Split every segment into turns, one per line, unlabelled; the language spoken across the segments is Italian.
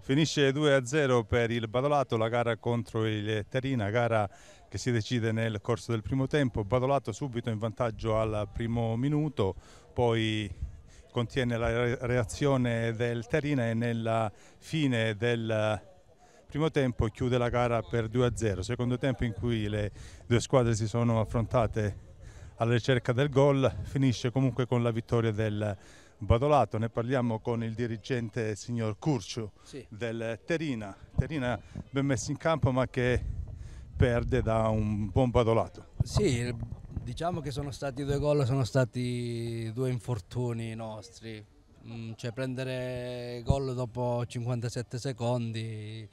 Finisce 2-0 per il Badolato la gara contro il Terina, gara che si decide nel corso del primo tempo. Badolato subito in vantaggio al primo minuto, poi contiene la reazione del Terina e nella fine del Primo tempo chiude la gara per 2-0, secondo tempo in cui le due squadre si sono affrontate alla ricerca del gol, finisce comunque con la vittoria del Badolato. Ne parliamo con il dirigente signor Curcio sì. del Terina. Terina ben messo in campo ma che perde da un buon Badolato.
Sì, diciamo che sono stati due gol, sono stati due infortuni nostri Mm, cioè prendere gol dopo 57 secondi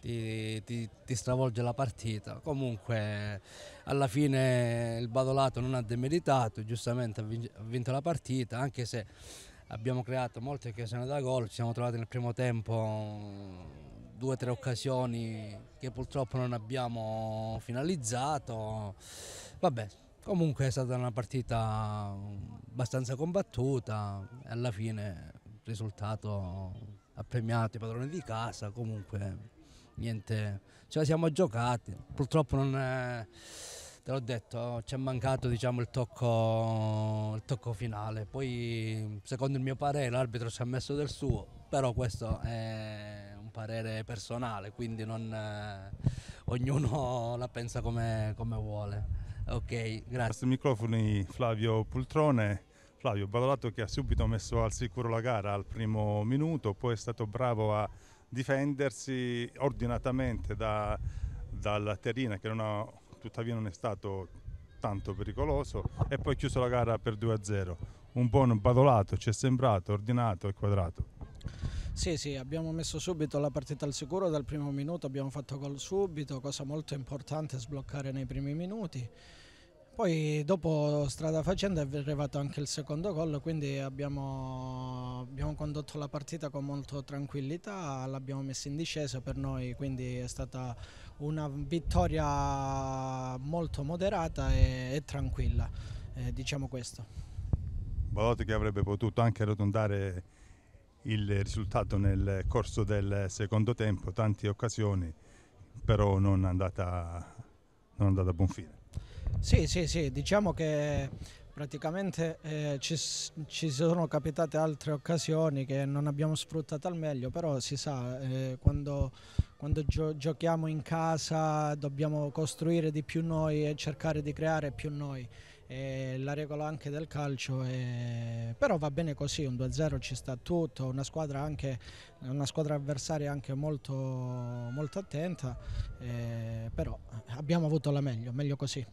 ti, ti, ti, stravolge la partita. Comunque alla fine il Badolato non ha demeritato, giustamente ha vinto la partita, anche se abbiamo creato molte occasioni da gol, ci siamo trovati nel primo tempo due o tre occasioni che purtroppo non abbiamo finalizzato. Vabbè, Comunque è stata una partita abbastanza combattuta e alla fine il risultato ha premiato i padroni di casa, comunque niente, ce la siamo giocati, purtroppo non è, te l'ho detto, ci è mancato diciamo, il, tocco, il tocco finale, poi secondo il mio parere l'arbitro ci ha messo del suo, però questo è un parere personale, quindi non, eh, ognuno la pensa come, come vuole.
Ok, grazie. Questo microfoni Flavio Pultrone. Flavio Badolato che ha subito messo al sicuro la gara al primo minuto, poi è stato bravo a difendersi ordinatamente da, dalla Terina che non ha, tuttavia non è stato tanto pericoloso e poi ha chiuso la gara per 2-0. Un buon Badolato ci è sembrato ordinato e quadrato.
Sì, sì, abbiamo messo subito la partita al sicuro dal primo minuto, abbiamo fatto gol subito, cosa molto importante sbloccare nei primi minuti. Poi dopo strada facendo è arrivato anche il secondo gol, quindi abbiamo, abbiamo condotto la partita con molta tranquillità, l'abbiamo messa in discesa per noi, quindi è stata una vittoria molto moderata e, e tranquilla, eh, diciamo questo.
Balotti che avrebbe potuto anche arrotondare il risultato nel corso del secondo tempo, tante occasioni, però non è andata, non è andata a buon fine.
Sì, sì, sì, diciamo che praticamente eh, ci, ci, sono capitate altre occasioni che non abbiamo sfruttato al meglio, però si sa, eh, quando, quando gio giochiamo in casa dobbiamo costruire di più noi e cercare di creare più noi eh, la regola anche del calcio, è... però va bene così, un 2-0 ci sta tutto, una squadra, anche, una squadra avversaria anche molto, molto attenta, eh, però abbiamo avuto la meglio, meglio così.